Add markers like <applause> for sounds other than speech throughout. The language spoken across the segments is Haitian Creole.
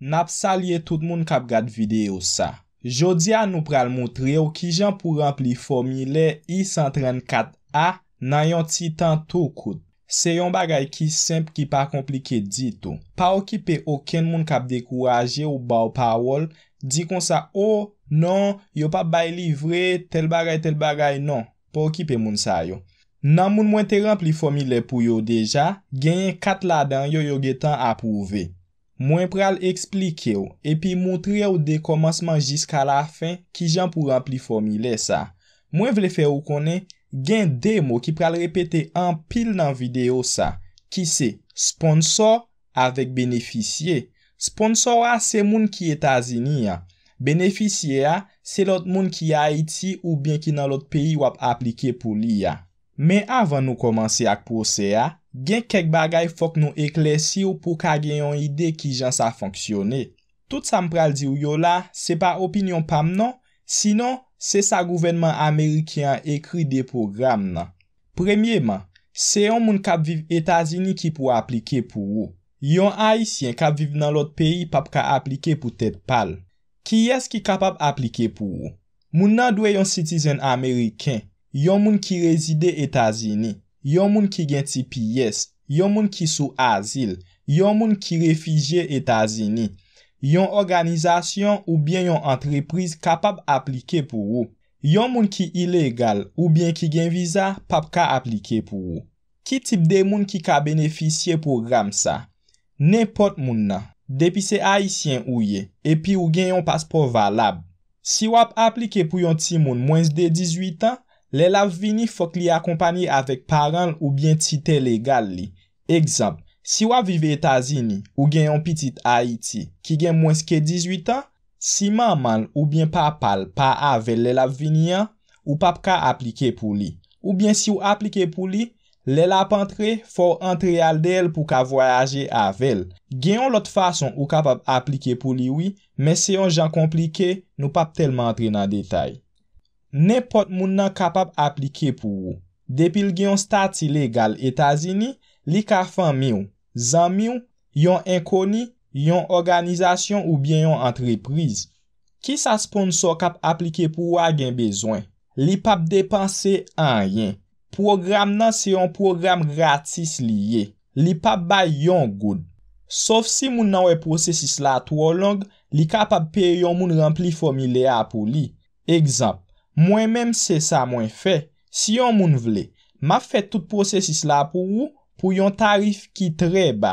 Nap sa liye tout moun kap gade videyo sa. Jodi a nou pral moutre yo ki jan pou rempli formile I-134A nan yon titan tou kout. Se yon bagay ki semp ki pa komplike di tou. Pa okipe oken moun kap dekouraje ou bau pawol, di kon sa o, oh, non, yo pa bay livre, tel bagay, tel bagay, non. Pa okipe moun sa yo. Nan moun mwen te rempli formile pou yo deja, genyen kat ladan yo yo getan apouve. Mwen pral eksplike ou epi mwotre ou de komansman jiska la fen ki jan pou rampli fomile sa. Mwen vle fe ou konen gen demo ki pral repete an pil nan video sa. Ki se, sponsor avek beneficye. Sponsor a se moun ki Etasini ya. Beneficye a se lot moun ki Haiti ou bien ki nan lot peyi wap aplike pou li ya. Men avan nou komanse ak pose ya. gen kek bagay fok nou eklesi ou pou ka gen yon ide ki jan sa fonksyone. Tout sa mpral di ou yo la, se pa opinyon pam nan, sinon, se sa gouvenman Amerikyan ekri de program nan. Premyeman, se yon moun kapviv Etazini ki pou aplike pou ou. Yon Haitien kapviv nan lot peyi pap ka aplike pou tèt pal. Ki yes ki kapap aplike pou ou? Moun nan dwe yon sitizen Amerikyan, yon moun ki rezide Etazini. yon moun ki gen ti piyes, yon moun ki sou azil, yon moun ki refijye Etazini, yon organizasyon ou bien yon entreprise kapap aplike pou ou, yon moun ki ilegal ou bien ki gen viza pap ka aplike pou ou. Ki tip de moun ki ka beneficye pou ram sa? Nen pot moun nan, depi se haisyen ou ye, epi ou gen yon paspor valab. Si wap aplike pou yon ti moun mwens de 18 an, Lèl ap vini fòk li akompani avèk paran ou bien tite legal li. Ekzamp, si wap vive Etazini ou genyon pitit Haiti ki gen mwenske 18 an, si manman ou bien pa pal pa avèl lèl ap vini an, ou pap ka aplike pou li. Ou bien si w ap like pou li, lèl ap antre fòk antre al del pou ka voyaje avèl. Genyon lot fason ou kapap aplike pou li wè, men seyon jan komplike, nou pap telman antre nan detay. Nèpot moun nan kapap aplike pou ou. Depil gen yon stat ilegal Etazini, li karfan mi ou. Zan mi ou, yon inkoni, yon organizasyon ou bien yon antreprise. Ki sa sponsor kap aplike pou ou agen bezwen? Li pap depanse an yen. Program nan se yon program gratis li ye. Li pap bay yon goud. Sof si moun nan wè prosesis la twolong, li kapap per yon moun rempli fomile a pou li. Ekzamp. Mwen menm se sa mwen fe, si yon moun vle, ma fe tout prosesis la pou ou pou yon tarif ki tre ba.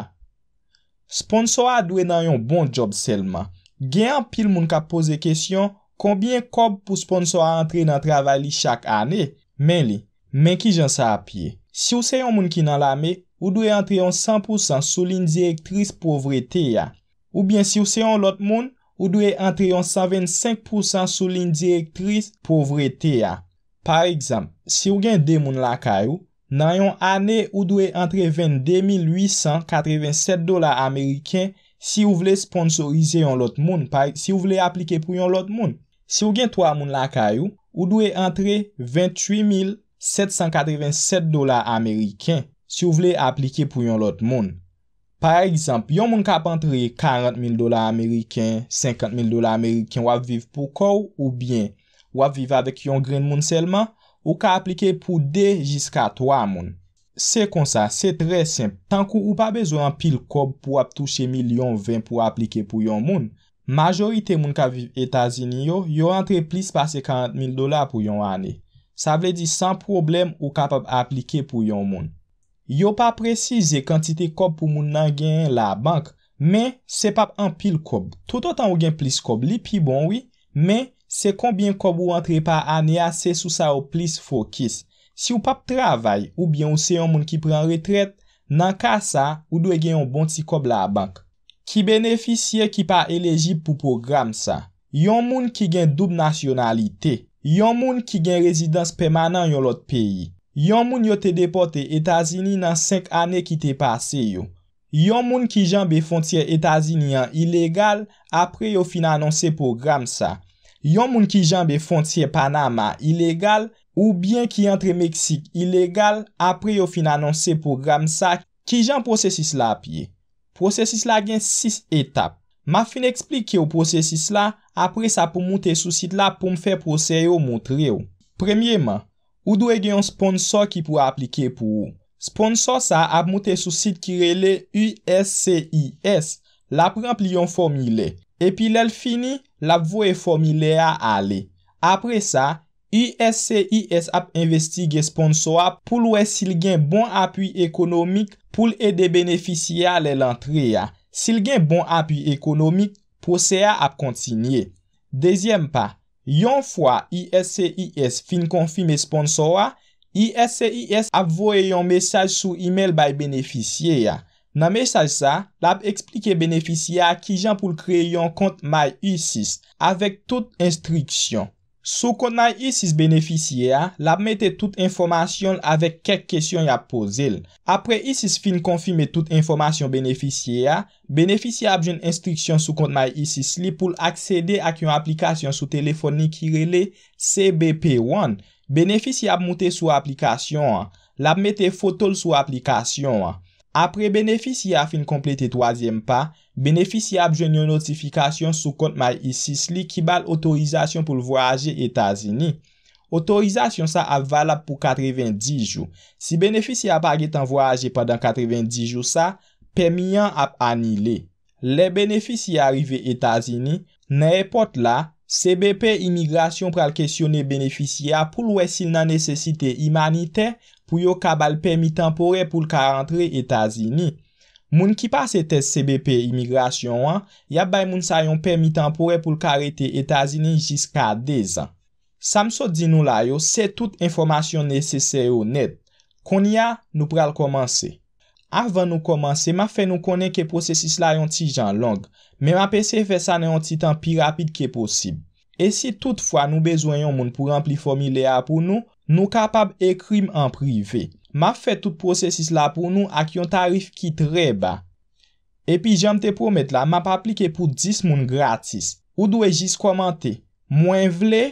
Sponsor a dwe nan yon bon job selman. Gen an pil moun ka pose kesyon konbyen kob pou sponsor a entre nan travay li chak ane, men li. Men ki jan sa apye. Si ou se yon moun ki nan la me, ou dwe entre yon 100% solinze ek tris povrete ya. Ou bien si ou se yon lot moun, ou dwe entre yon 125% sou lin direktris povrete ya. Par ekzam, si ou gen 2 moun lakayou, nan yon ane ou dwe entre 22,887 dola Ameriken si ou vle sponsorize yon lot moun, par si ou vle aplike pou yon lot moun. Si ou gen 3 moun lakayou, ou dwe entre 28,787 dola Ameriken si ou vle aplike pou yon lot moun. Par exemple, yon moun kap entre 40,000 dola Ameriken, 50,000 dola Ameriken wap viv pou kou ou bien wap viv avek yon gren moun selman ou ka aplike pou 2 jiska 3 moun. Se kon sa, se tre semp, tankou ou pa bezo an pil kou pou wap touche 1,020,000 pou aplike pou yon moun, majorite moun kap viv Etasini yo, yo entre plis pase 40,000 dola pou yon ane. Sa vle di san problem ou kap ap aplike pou yon moun. Yo pa precize kantite kob pou moun nan gen la bank, men se pap an pil kob. Toutotan ou gen plis kob li pi bonwi, men se konbyen kob ou antre pa ane ase sou sa ou plis fokis. Si ou pap travay ou bien ou se yon moun ki pran retret, nan ka sa ou dwe gen yon bonti kob la bank. Ki beneficye ki pa eleji pou program sa. Yon moun ki gen dub nationalite. Yon moun ki gen rezidans pemanan yon lot peyi. Yon moun yo te depote Etazini nan 5 ane ki te pase yo. Yon moun ki jan be fontier Etazini an ilegal apre yo fina anonse program sa. Yon moun ki jan be fontier Panama ilegal ou bien ki entre Meksik ilegal apre yo fina anonse program sa ki jan prosesis la apye. Prosesis la gen 6 etap. Ma fin explike yo prosesis la apre sa pou moun te soucit la pou mwen fè proses yo moun tre yo. Premye man. Ou do e gen yon sponsor ki pou aplike pou ou? Sponsor sa ap moute sou sit kirele USCIS. Lap ramp li yon formile. Epi lel fini, lap vou e formile a ale. Apre sa, USCIS ap investi gen sponsor ap pou lou e sil gen bon apuy ekonomik pou l ede beneficia le lantre a. Sil gen bon apuy ekonomik pou se a ap kontinye. Dezyem pa. Yon fwa ISCIS fin konfi me sponsora, ISCIS ap voye yon mesaj sou email bay beneficye ya. Nan mesaj sa, la ap explike beneficye ya ki jan pou kreye yon kont may I6 avèk tout instriksyon. Sou kontman isis beneficia, la ap mette tout informasyon avek kek kesyon ya pose. Apre isis fin konfime tout informasyon beneficia, beneficia ap jen instriksyon sou kontman isis li pou l'akse de ak yon aplikasyon sou telefonik kirele CBP1. Beneficia ap mute sou aplikasyon, la ap mette fotol sou aplikasyon. Apre beneficia fin komplete toazyem pa, beneficia ap jenye notifikasyon sou kont ma yi sisli ki bal otorizasyon pou l voyaje Etazini. Otorizasyon sa ap valap pou 90 jou. Si beneficia ap agetan voyaje padan 90 jou sa, pemyan ap anile. Le beneficia arrive Etazini, nan epot la, CBP Immigration pral kesyone beneficia pou l wesil nan nesesite imanitey, pou yo kabal permi tempore pou l ka rentre Etazini. Moun ki pase test CBP imigrasyon an, ya bay moun sa yon permi tempore pou l ka rete Etazini jiska dezan. Samso di nou la yo, se tout informasyon nesesero net. Kon ya, nou pral komanse. Arvan nou komanse, ma fe nou konen ke prosesis la yon ti jan long. Me ma pese fe sa ne yon ti tan pi rapid ke posib. E si tout fwa nou bezoyon moun pou rempli fomile a pou nou, Nou kap ap ekrim an prive. Map fè tout prosesis la pou nou ak yon tarif ki tre ba. Epi janm te promet la, map aplike pou 10 moun gratis. Ou dwe jis komante, mwen vle,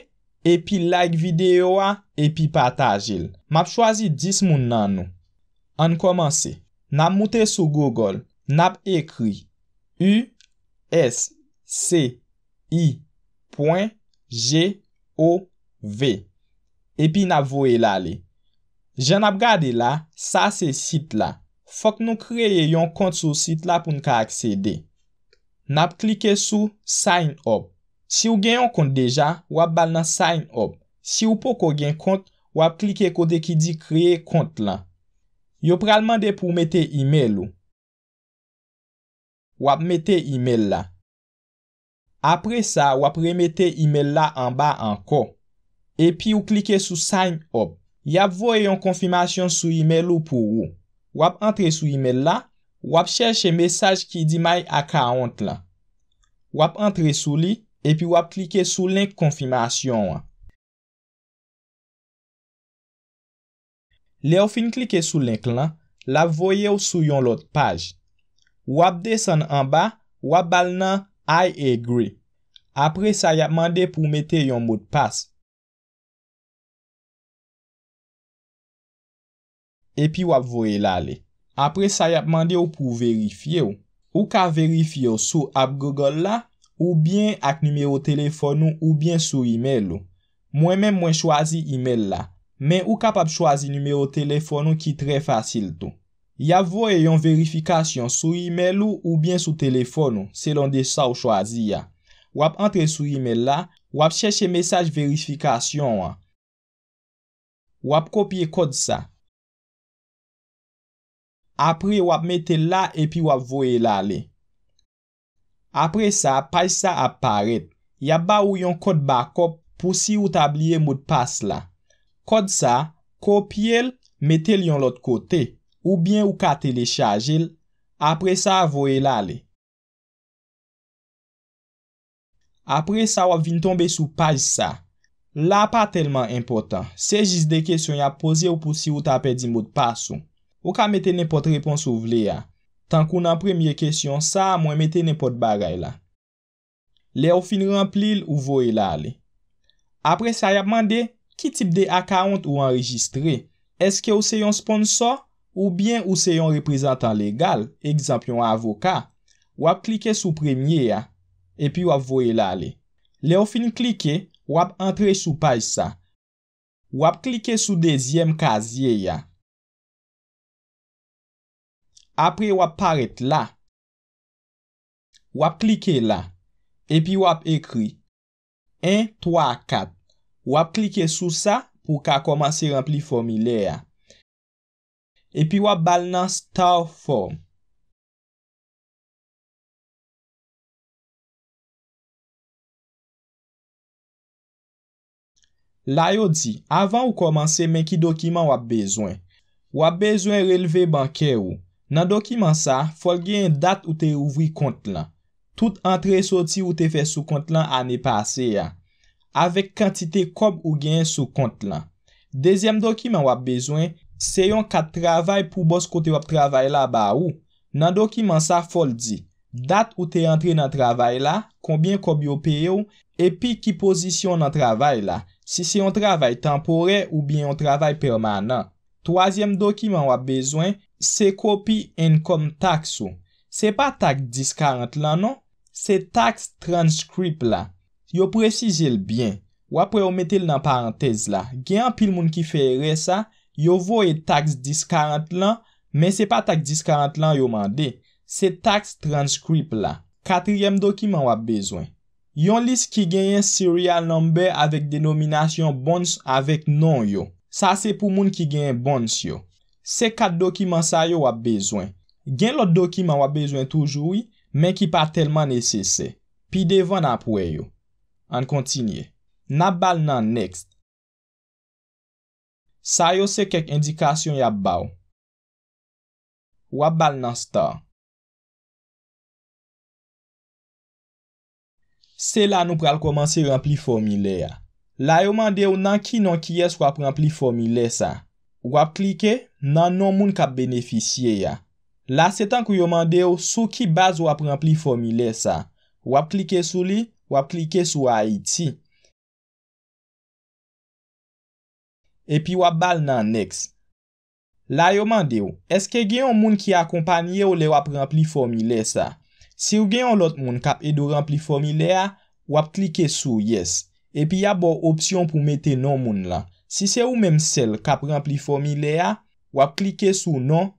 epi like videyo a, epi pataj el. Map chwazi 10 moun nan nou. An komanse, nap mute sou Google, nap ekri usci.gov. Epi nap vo e la le. Je nap gade la, sa se sit la. Fok nou kreye yon kont sou sit la pou nka akse de. Nap klike sou Sign Up. Si ou gen yon kont deja, wap bal nan Sign Up. Si ou pou ko gen kont, wap klike kode ki di kreye kont lan. Yo pral mande pou mete email ou. Wap mete email la. Apre sa, wap remete email la anba anko. Epi ou klike sou sign up. Yap voye yon konfirmasyon sou email ou pou ou. Wap entre sou email la, wap chèche mesaj ki di my account la. Wap entre sou li, epi wap klike sou link konfirmasyon wan. Le ou fin klike sou link la, la voye ou sou yon lot page. Wap desen anba, wap bal nan I agree. Apre sa yap mande pou mete yon mot pas. Epi wap vo e la le. Apre sa yap mande ou pou verifiye ou. Ou ka verifiye ou sou ap Google la ou bien ak nimeyo telefon ou bien sou e-mail ou. Mwen men mwen chwazi e-mail la. Men ou kap ap chwazi nimeyo telefon ou ki tre fasil tou. Yap vo e yon verifikasyon sou e-mail ou bien sou telefon ou. Selon de sa ou chwazi ya. Wap entre sou e-mail la. Wap chèche mesaj verifikasyon wan. Wap kopye kod sa. apre wap metel la epi wap voe la le. Apre sa, paj sa ap paret. Ya ba ou yon kod bakop pou si ou tab liye moud pas la. Kod sa, kopye l, metel yon lot kote, ou bien ou ka telechaje l. Apre sa, voe la le. Apre sa, wap vin tombe sou paj sa. La pa telman impotant. Se jis de kesyon ya pose ou pou si ou tab liye moud pas la. Ou ka mette nepot repons ou vle ya. Tan kou nan premye kesyon sa, mwen mette nepot bagay la. Le ou fin remplil ou voye la li. Apre sa yap mande, ki tip de akant ou enregistre? Eske ou seyon sponsor ou bien ou seyon reprezentant legal? Ekzampyon avoka. Wap klike sou premye ya. E pi wap voye la li. Le ou fin klike, wap entre sou paj sa. Wap klike sou dezyem kazi ya. apre wap paret la, wap klike la, epi wap ekri, 1, 3, 4. Wap klike sou sa pou ka komanse rempli formile a. Epi wap bal nan Star Form. La yo di, avan ou komanse men ki dokiman wap bezwen. Wap bezwen releve bankè ou. Nan dokiman sa, fol gen dat ou te ouvri kont lan. Tout antre soti ou te fe sou kont lan ane pase ya. Avek kantite kob ou gen sou kont lan. Dezyem dokiman wap bezwen, se yon kat travay pou bos kote wap travay la ba ou. Nan dokiman sa, fol di, dat ou te antre nan travay la, kombien kob yo pe yo, epi ki pozisyon nan travay la, si se yon travay tempore ou bi yon travay permanan. Twazyem dokiman wap bezwen, Se kopi enkom taks ou. Se pa taks 1040 lan non. Se taks transkrip la. Yo precize l byen. Wap pre omete l nan parantez la. Gen an pil moun ki fey re sa. Yo vo e taks 1040 lan. Men se pa taks 1040 lan yo mande. Se taks transkrip la. Katryem dokiman wap bezwen. Yon lis ki gen yon serial number avik denominasyon bons avik non yo. Sa se pou moun ki gen yon bons yo. Se kat dokiman sa yo wap bezwen. Gen lot dokiman wap bezwen toujou yi men ki pa telman nese se. Pi devan apwe yo. An kontinye. Na bal nan next. Sa yo se kek indikasyon ya bau. Wap bal nan star. Se la nou pral komanse rempli formile ya. La yo mande yo nan ki non ki es wap rempli formile sa. Wap klike nan non moun kap beneficye ya. La setan kou yo mande ou sou ki baz wap rempli formile sa. Wap klike sou li, wap klike sou Haiti. E pi wap bal nan next. La yo mande ou, eske gen yon moun ki akompanye ou le wap rempli formile sa. Si w gen yon lot moun kap edo rempli formile ya, wap klike sou yes. E pi ya bo opsyon pou mete non moun la. Si se ou menm sel kap rempli fomi le a, wap klike sou non,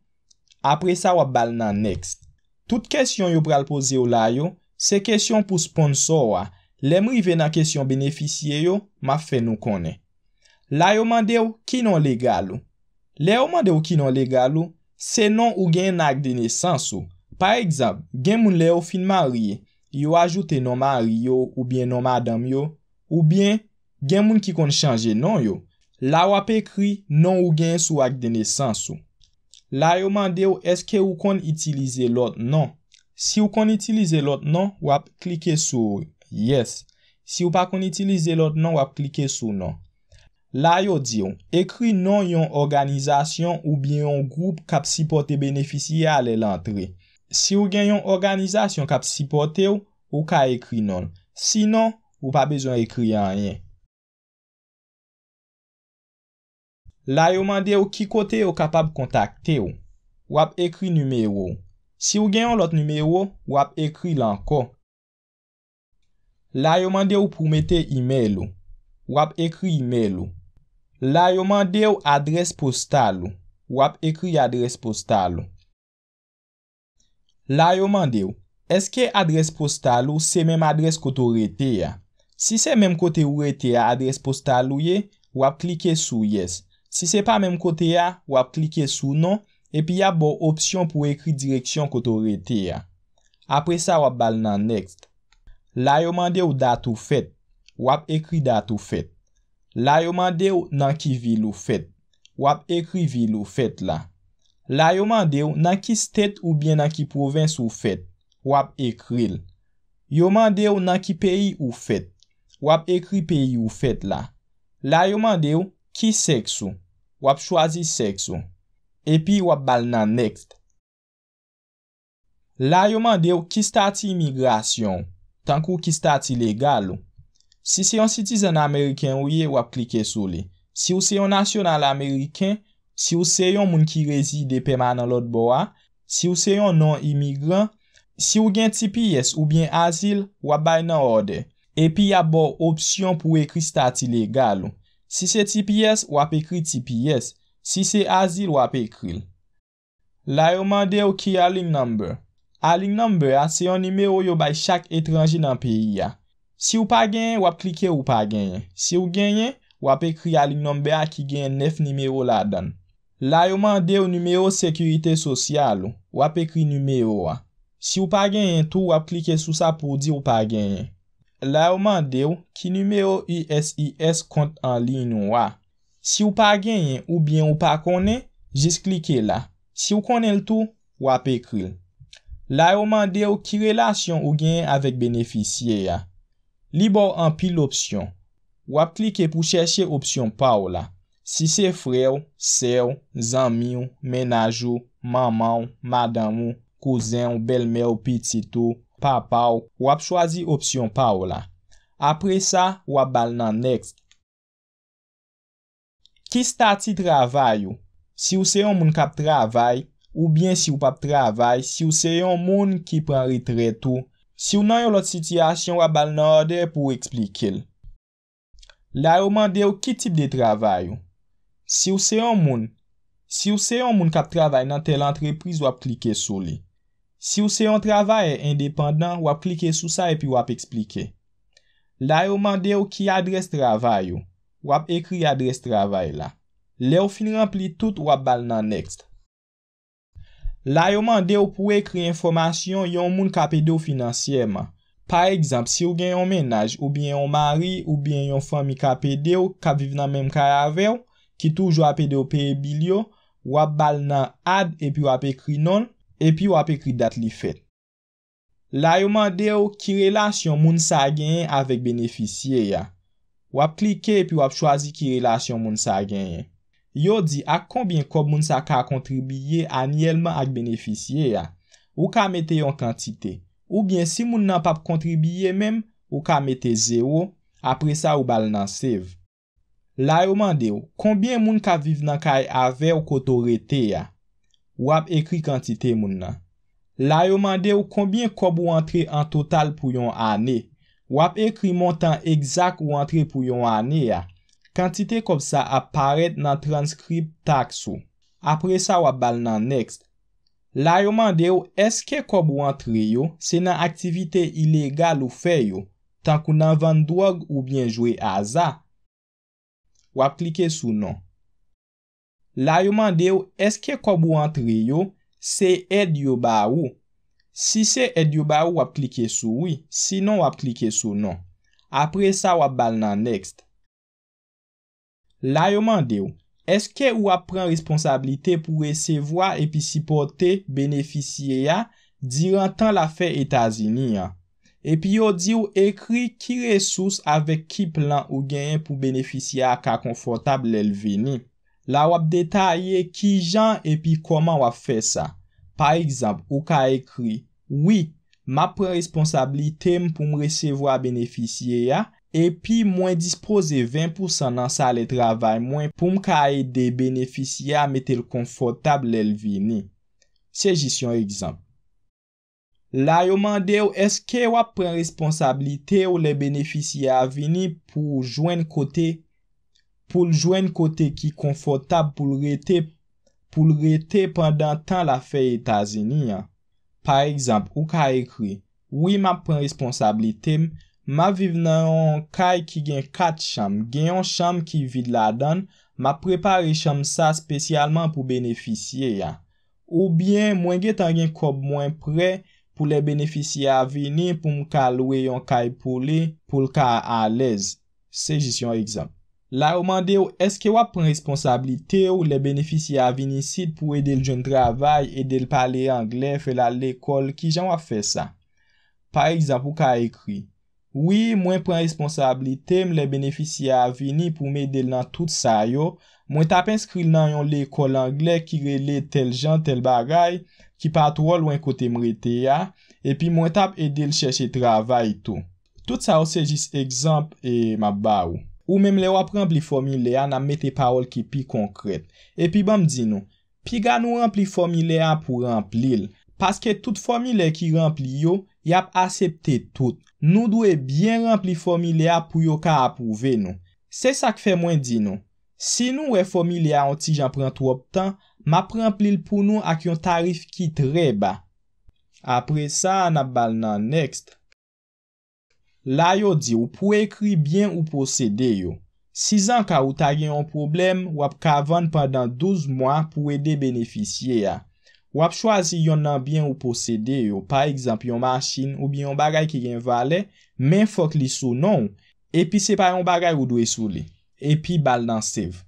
apre sa wap bal nan next. Tout kestyon yo pral pose ou la yo, se kestyon pou sponsor wa, lem rive nan kestyon beneficye yo, ma fe nou kone. La yo mande ou ki non legal ou. Le yo mande ou ki non legal ou, se non ou gen nag dene sens ou. Par egzab, gen moun le yo finman rie, yo ajoute non man rie yo ou bien non man dam yo, ou bien gen moun ki kon chanje non yo. La wap ekri non ou gen sou ak dene san sou. La yo mande ou eske ou kon itilize lot non. Si ou kon itilize lot non, wap klike sou yes. Si ou pa kon itilize lot non, wap klike sou non. La yo di ou, ekri non yon organizasyon ou bien yon goup kap sipote benefisye ale lantre. Si ou gen yon organizasyon kap sipote ou, ou ka ekri non. Si non, ou pa bezon ekri anyen. La yo mande ou ki kote yo kapab kontakte ou? Wap ekri numero ou. Si ou genyon lot numero ou, wap ekri lanko. La yo mande ou pou mete email ou? Wap ekri email ou. La yo mande ou adres postal ou? Wap ekri adres postal ou. La yo mande ou, eske adres postal ou se menm adres kote ou rete ya? Si se menm kote ou rete ya adres postal ou ye, wap klike sou yes. Si se pa menm kote ya, wap klike sou non, e pi ya bon opsyon pou ekri direksyon koto rete ya. Apre sa wap bal nan next. La yo mande ou dat ou fet, wap ekri dat ou fet. La yo mande ou nan ki vil ou fet, wap ekri vil ou fet la. La yo mande ou nan ki stet ou bien nan ki proven sou fet, wap ekri il. Yo mande ou nan ki peyi ou fet, wap ekri peyi ou fet la. La yo mande ou ki seks ou. wap chwazi seks ou. Epi wap bal nan next. La yo mande ou kistati imigrasyon, tankou kistati legal ou. Si se yon citizen Ameriken ou ye, wap klike sou li. Si ou se yon nasyonal Ameriken, si ou se yon moun ki rezi depema nan lot bo a, si ou se yon non imigran, si ou gen TPS ou bien asil, wap bay nan ode. Epi ya bo opsyon pou ek kistati legal ou. Si se TPS, wap ekri TPS. Si se asil, wap ekril. La yo mande yo ki aling number. Aling number a se yon nimeyo yo bay chak etranji nan peyi a. Si ou pa genyen, wap klike ou pa genyen. Si ou genyen, wap ekri aling number a ki genyen nef nimeyo la dan. La yo mande yo nimeyo sekurite sosyal ou. Wap ekri nimeyo a. Si ou pa genyen, tou wap klike sou sa pou di ou pa genyen. La yo mande ou ki numero USIS kont an lini ou a. Si ou pa genyen ou bien ou pa konen, jist klike la. Si ou konen l tou, wap ekril. La yo mande ou ki relasyon ou genyen avèk beneficye ya. Libor an pil opsyon. Wap klike pou chèche opsyon pa ou la. Si se frew, sew, zanmi ou, menaj ou, maman ou, madan ou, kozen ou, bel mè ou, pitit ou... pa pa ou, wap chwazi opsyon pa ou la. Apre sa, wap bal nan next. Ki stati travay ou? Si ou se yon moun kap travay, ou bien si ou pap travay, si ou se yon moun ki pran ritret ou, si ou nan yon lot sityasyon, wap bal nan order pou eksplike l. La ou mande ou ki tip de travay ou? Si ou se yon moun? Si ou se yon moun kap travay nan tel antrepris, wap klike sou li. Si ou se yon travaye independant, wap klike sou sa epi wap eksplike. La yon mande ou ki adres travaye ou, wap ekri adres travaye la. Le ou fin rempli tout, wap bal nan next. La yon mande ou pou ekri informasyon yon moun kapede ou finansyema. Par egzamp, si ou gen yon menaj, ou bien yon mari, ou bien yon fami kapede ou, kap vive nan menm karavew, ki touj wapede ou peye bilyo, wap bal nan ad epi wap ekri non. Epi wap ekri dat li fet. La yo mande yo kirelasyon moun sa genyen avek beneficye ya. Wap klike epi wap chwazi kirelasyon moun sa genyen. Yo di ak konbien kob moun sa ka kontribiye anyeleman ak beneficye ya. Ou ka mette yon kantite. Ou bien si moun nan pap kontribiye menm, ou ka mette zero. Apre sa ou bal nan sev. La yo mande yo konbien moun ka vive nan kay avek ou koto rete ya. Wap ekri kantite moun nan. La yo mande yo kombien kob wantre an total pou yon ane. Wap ekri montan egzak wantre pou yon ane ya. Kantite kob sa aparet nan transkrip tak sou. Apre sa wap bal nan next. La yo mande yo eske kob wantre yo se nan aktivite ilegal ou fe yo. Tankou nan vandwag ou bienjwe aza. Wap klike sou nan. La yo mande ou, eske kob ou antre yo, se ed yo ba ou? Si se ed yo ba ou, wap klike sou oui, si non wap klike sou non. Apre sa wap bal nan next. La yo mande ou, eske ou wap pren responsabilite pou resevoa epi sipote beneficye ya diran tan la fe etazini ya? Epi yo di ou ekri ki resous avek ki plan ou genyen pou beneficye ya ka konfortab lelveni? La wap detaye ki jan epi koman wap fe sa. Par exemple, ou ka ekri, Oui, ma pren responsabilite m pou m resevo a beneficie a, epi mwen dispose 20% nan sa le travay mwen pou m ka ede beneficie a metel konfortab lel vini. Sejisyon exemple. La yo mande ou eske wap pren responsabilite ou le beneficie a vini pou jwen kote a. pou l jwen kote ki konfortab pou l rete pou l rete pandan tan la fey etazeni. Par ekzamp, ou ka ekre, oui ma pren responsablite, ma vive nan yon kay ki gen kat chanm, gen yon chanm ki vide la dan, ma prepare chanm sa spesyalman pou beneficye. Ou bien, mwen getan gen kob mwen pre pou le beneficye avini pou mwen ka lwe yon kay pou li pou l ka alez. Sejisyon ekzamp. La ou mande ou, eske wap pren responsabilite ou le beneficia avini sit pou edel joun travay, edel pale angle, fela lekol, ki jan wap fe sa? Par ekzampou ka ekri. Ouye, mwen pren responsabilite mle beneficia avini pou mwen edel nan tout sa yo, mwen tap inskri nan yon lekol angle ki rele tel jan, tel bagay, ki patwol wen kote mwete ya, epi mwen tap edel cheshe travay tou. Tout sa ou sejis ekzamp e mabaw. Ou menm le wap rempli formilya nan mette parol ki pi konkret. Epi banm di nou, pi ga nou rempli formilya pou remplil. Paske tout formilya ki rempli yo, yap asepte tout. Nou dwe bien rempli formilya pou yo ka apouve nou. Se sa k fe mwen di nou. Si nou wè formilya an ti jan pren tou optan, map remplil pou nou ak yon tarif ki treba. Apre sa, nan bal nan next. La yo di ou pou ekri byen ou pou sede yo. Si zan ka ou ta gen yon problem, wap kavon pandan 12 mwa pou ede benefisye ya. Wap chwazi yon nan byen ou pou sede yo. Par ekzamp yon masin ou byen yon bagay ki gen vale, men fok li sou non. Epi se pa yon bagay ou dwe sou li. Epi bal nan sev.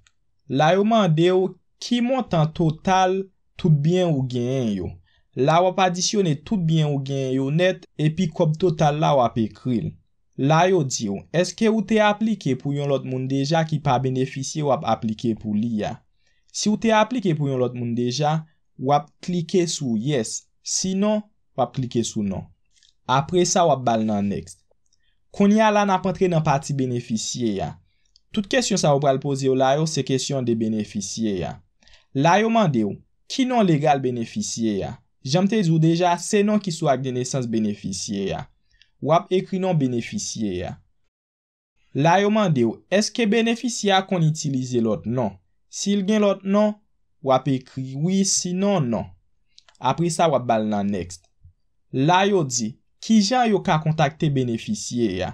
La yo mande yo ki montan total tout byen ou gen en yo. La wap adisyone tout byen ou gen en yo net epi kop total la wap ekril. Layo diyo, eske ou te aplike pou yon lot moun deja ki pa benefisye wap aplike pou li ya? Si ou te aplike pou yon lot moun deja, wap klike sou yes, si non, wap klike sou non. Apre sa wap bal nan next. Konya la nap entre nan pati benefisye ya? Tout kesyon sa wap pral pose yo layo se kesyon de benefisye ya. Layo mande yo, ki non legal benefisye ya? Jamte zou deja, se non ki sou ak denesans benefisye ya? Wap ekri non beneficye ya. La yo mande yo, eske beneficye akon itilize lot non? Sil gen lot non, wap ekri oui, si non, non. Apri sa wap bal nan next. La yo di, ki jan yo ka kontakte beneficye ya?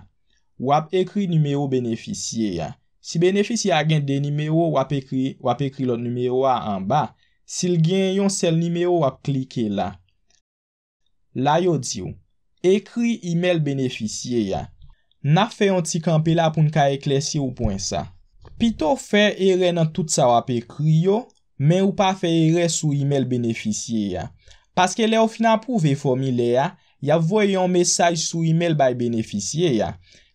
Wap ekri nimeyo beneficye ya. Si beneficye agen de nimeyo, wap ekri lot nimeyo anba. Sil gen yon sel nimeyo, wap klike la. La yo di yo. Ekri e-mail beneficye ya. Na fe yon ti kampe la pou n ka eklesye ou pon sa. Pito fe ere nan tout sa wap e kri yo, men ou pa fe ere sou e-mail beneficye ya. Paske le ou finan pou ve fomi le ya, ya voy yon mesaj sou e-mail bay beneficye ya.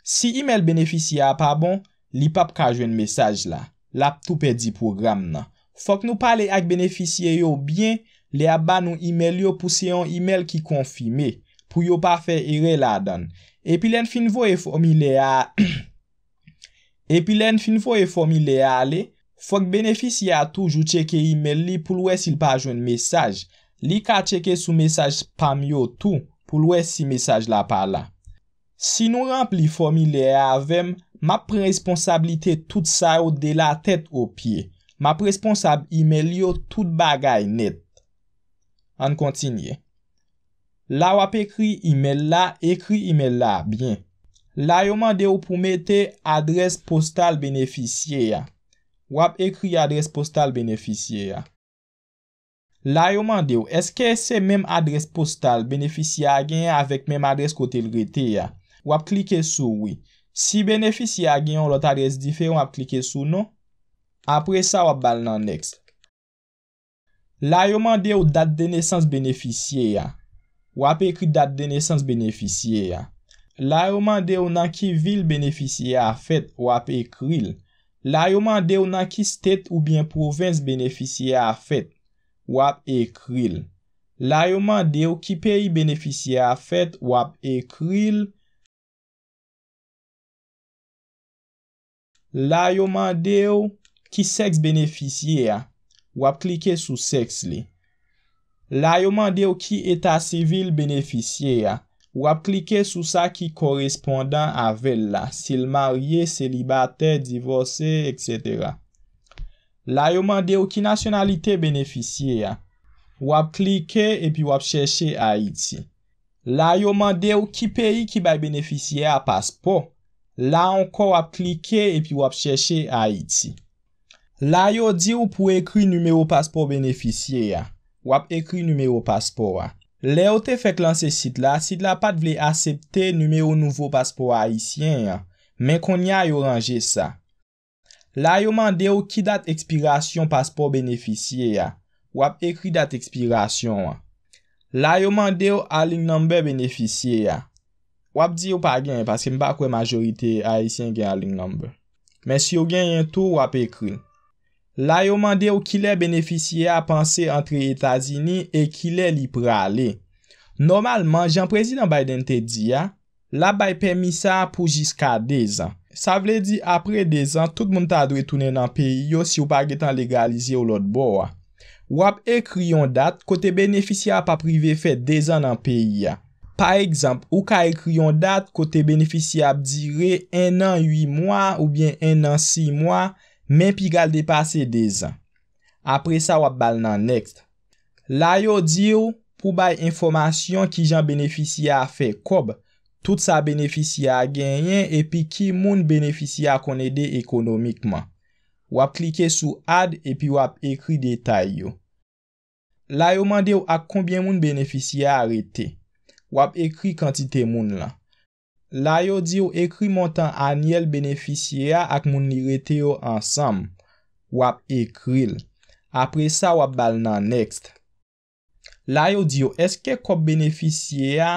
Si e-mail beneficye ya pa bon, li pap kajwen mesaj la. La ptou pe di program nan. Fok nou pale ak beneficye yo byen, le ya ban nou e-mail yo pou se yon e-mail ki konfime. pou yo pa fe ire la dan. Epi len finvo e fomi le a... <clears throat> Epi len finvo e fomi le a le, fok benefisi a touj ou cheke email li pou lwes il pa jwen mesaj. Li ka cheke sou mesaj pam yo tou, pou lwes si mesaj la pa la. Si nou ramp li fomi le a avem, ma pre-responsabilite tout sa yo de la tet o pie. Ma pre-responsab email yo tout bagay net. An kontinye. La wap ekri e-mail la, ekri e-mail la, bien. La yo mande ou pou mete adres postal beneficie ya. Wap ekri adres postal beneficie ya. La yo mande ou, eske se mem adres postal beneficie a genye avèk mem adres kotel rete ya? Wap klike sou, oui. Si beneficie a genye ou lot adres diferon, wap klike sou, nou? Apre sa wap bal nan next. La yo mande ou dat denesans beneficie ya. Wap ekri dat denesans beneficye ya. Layo man deyo nan ki vil beneficye ya fet, wap ekril. Layo man deyo nan ki stet ou bien provenz beneficye ya fet, wap ekril. Layo man deyo ki peyi beneficye ya fet, wap ekril. Layo man deyo ki seks beneficye ya, wap klike sou seks li. La yo mande ou ki eta sivil beneficye ya. Wap klike sou sa ki korespondan a vel la. Sil marye, selibate, divose, etc. La yo mande ou ki nasyonalite beneficye ya. Wap klike epi wap cheshe a iti. La yo mande ou ki peyi ki bay beneficye ya paspo. La ankon wap klike epi wap cheshe a iti. La yo di ou pou ekri numero paspo beneficye ya. Wap ekri numero paspor. Le yo te fek lan se sit la, sit la pat vle asepte numero nouvo paspor ayisyen ya. Men kon ya yo ranger sa. La yo mande yo ki dat ekspirasyon paspor beneficye ya. Wap ekri dat ekspirasyon ya. La yo mande yo aling nambè beneficye ya. Wap di yo pa gen, paske mba kwe majorite ayisyen gen aling nambè. Men si yo gen yon tou, wap ekri. La yo mande ou ki le benefisye a panse antre Etazini e ki le li prale. Normalman, jan prezident Biden te di ya, la bay permisa pou jiska 2 an. Sa vle di apre 2 an, tout moun ta adwe toune nan peyi yo si ou pa getan legalize ou lot bo. Ou ap ekriyon dat, kote benefisye a pa prive fe 2 an nan peyi ya. Pa ekzamp, ou ka ekriyon dat, kote benefisye ap dire 1 an 8 mwa ou bien 1 an 6 mwa, Men pi gal depase dezan. Apre sa wap bal nan next. La yo diyo pou bay informasyon ki jan beneficia a fe kob, tout sa beneficia a genyen epi ki moun beneficia a konede ekonomikman. Wap klike sou add epi wap ekri detay yo. La yo mande yo ak konbyen moun beneficia a rete. Wap ekri kantite moun lan. La yo di yo ekri montan aniel beneficie a ak moun li rete yo ansam. Wap ekril. Apre sa wap bal nan next. La yo di yo eske kop beneficie a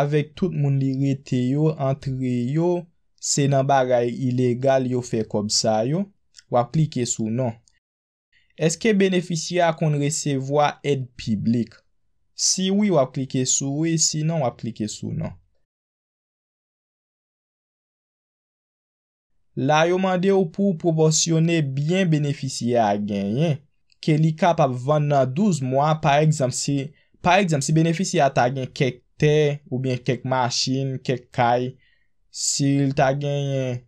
avèk tout moun li rete yo antre yo senan bagay ilegal yo fe kop sa yo? Wap klike sou nan. Eske beneficie a kon resevo a ed piblik? Si wap klike sou wè, si nan wap klike sou nan. La yo mande ou pou proporsyone byen beneficye a genyen ke li kap ap vand nan 12 mwa pa egzamsi pa egzamsi beneficye a ta genyen kek te ou byen kek masin, kek kay sil ta genyen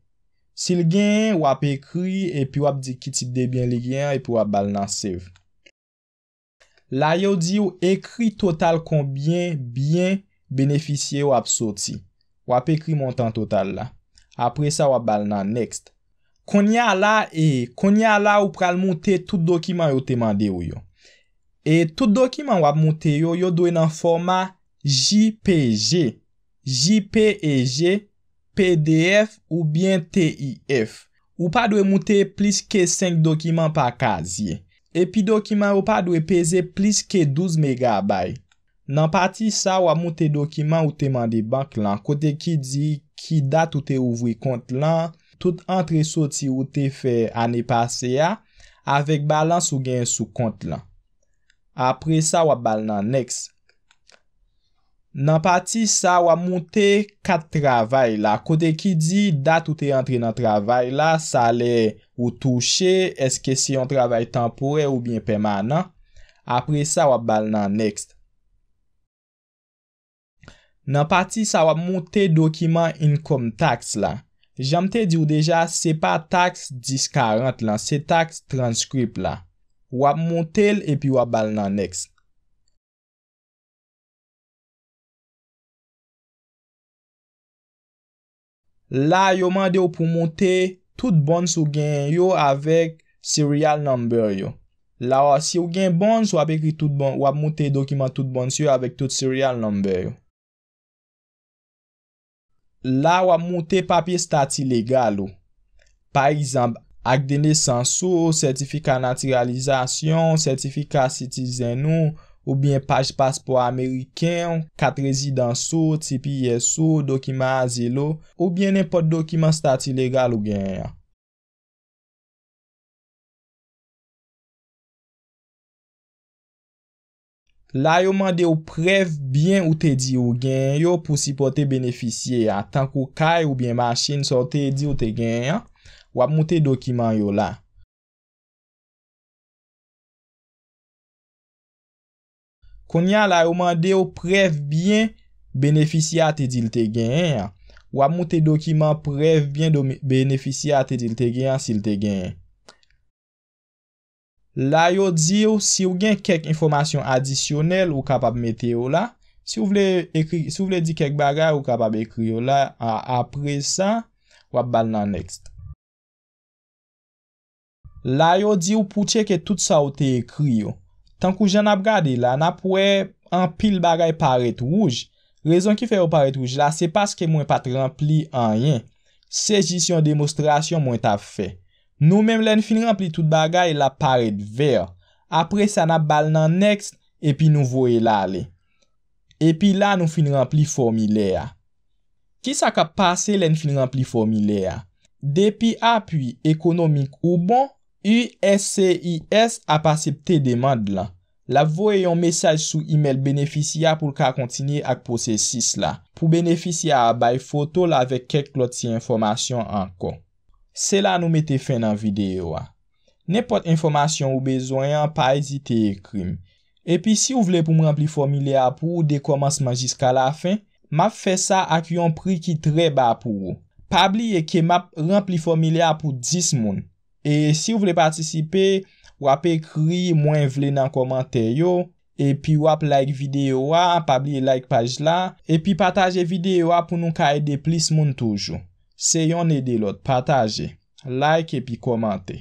sil genyen wap ekri epi wap di ki tip de byen li genyen epi wap bal nan sev La yo di ou ekri total konbyen byen beneficye wap soti wap ekri montan total la Apre sa wap bal nan next. Konya la e, konya la ou pral moute tout dokiman yo temande yo yo. E tout dokiman wap moute yo yo dwe nan forma JPG, JPEG, PDF ou bien TIF. Ou pa dwe moute plis ke 5 dokiman pa kaziye. E pi dokiman ou pa dwe pese plis ke 12 megabay. Nan pati sa wap moute dokiman yo temande bank lan kote ki diye Ki dat ou te ouvri kont lan, tout antre soti ou te fe ane pase ya, avek balan sou gen sou kont lan. Apre sa wap bal nan next. Nan pati sa wap monte kat travay la. Kote ki di dat ou te antre nan travay la, sa le ou touche, eske si yon travay tempore ou bien pemanan. Apre sa wap bal nan next. Nan pati sa wap monte dokiman income tax la. Jamte di ou deja se pa tax 1040 la. Se tax transkrip la. Wap monte el epi wap bal nan next. La yo mande ou pou monte tout bon sou gen yo avek serial number yo. La ou si ou gen bon sou wap monte dokiman tout bon sou yo avek tout serial number yo. La w ap moute papye stati legal ou. Par izanb ak dene sansou, sertifika natiralizasyon, sertifika sitizenou, ou bien paj paspo Ameriken, kat rezidansou, tipi yesou, dokiman azilou, ou bien nepot dokiman stati legal ou genye. La yo mande yo prev byen ou te di ou gen yo pou si pou te benefisye ya. Tankou kay ou byen masin so te di ou te gen ya, wap moute dokiman yo la. Konya la yo mande yo prev byen benefisye a te di ou te gen ya, wap moute dokiman prev byen do benefisye a te di ou te gen ya sil te gen ya. La yo diyo, si ou gen kek informasyon adisyonel, ou kapab mete yo la. Si ou vle di kek bagay, ou kapab ekri yo la. Apre sa, wap bal nan next. La yo diyo pou cheke tout sa ou te ekri yo. Tankou jan ap gade la, napwe an pil bagay paret wouj. Rezon ki fe ou paret wouj la, se paske mwen pat rempli an yen. Se jisyon demonstrasyon mwen ta fe. Nou menm len fin rempli tout bagay la paret ver. Apre sa na bal nan next epi nou voye la le. Epi la nou fin rempli formile a. Ki sa ka pase len fin rempli formile a? Depi apuy ekonomik ou bon, USCIS a pasepte demande la. La voye yon mesaj sou email beneficia pou lka kontinye ak pose sis la. Pou beneficia a bay foto la vek kek lot si informasyon anko. Se la nou mette fen nan videyo a. Nepot informasyon ou bezoyan, pa ezite ekrim. Epi si ou vle pou m rempli fomilya pou ou de komansman jiska la fen, map fe sa ak yon pri ki tre ba pou ou. Pabli e ke map rempli fomilya pou 10 moun. E si ou vle patisipe, wap ekri mwen vle nan komanteyo, epi wap like videyo a, pabli like paj la, epi pataje videyo a pou nou ka ede plis moun toujou. Se yon edi lot pataje, like epi komante.